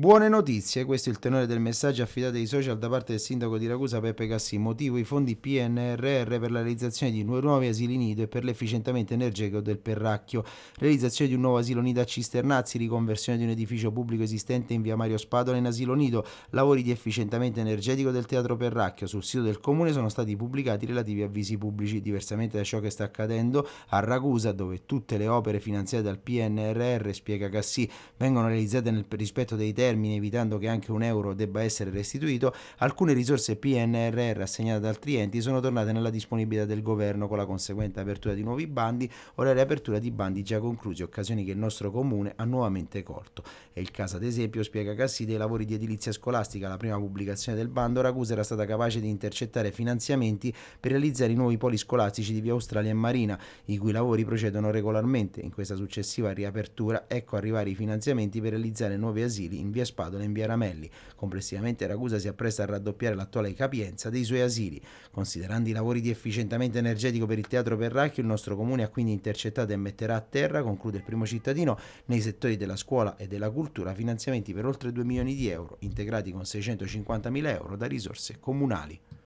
Buone notizie, questo è il tenore del messaggio affidato ai social da parte del sindaco di Ragusa Peppe Cassi, motivo i fondi PNRR per la realizzazione di nuovi asili nido e per l'efficientamento energetico del Perracchio, realizzazione di un nuovo asilo nido a Cisternazzi, riconversione di un edificio pubblico esistente in via Mario Spadola in asilo nido, lavori di efficientamento energetico del Teatro Perracchio. Sul sito del comune sono stati pubblicati relativi avvisi pubblici, diversamente da ciò che sta accadendo a Ragusa, dove tutte le opere finanziate dal PNRR, spiega Cassi, vengono realizzate nel rispetto dei termini termine, evitando che anche un euro debba essere restituito, alcune risorse PNRR assegnate ad altri enti sono tornate nella disponibilità del governo con la conseguente apertura di nuovi bandi o la riapertura di bandi già conclusi, occasioni che il nostro comune ha nuovamente colto. È il caso ad esempio, spiega Cassi, dei lavori di edilizia scolastica, la prima pubblicazione del bando, Ragusa era stata capace di intercettare finanziamenti per realizzare i nuovi poli scolastici di Via Australia e Marina, i cui lavori procedono regolarmente. In questa successiva riapertura ecco arrivare i finanziamenti per realizzare nuovi asili in Via via Spadola e in via Ramelli. Complessivamente Ragusa si appresta a raddoppiare l'attuale capienza dei suoi asili. Considerando i lavori di efficientamento energetico per il Teatro Perracchio, il nostro comune ha quindi intercettato e metterà a terra, conclude il primo cittadino, nei settori della scuola e della cultura finanziamenti per oltre 2 milioni di euro, integrati con 650 mila euro da risorse comunali.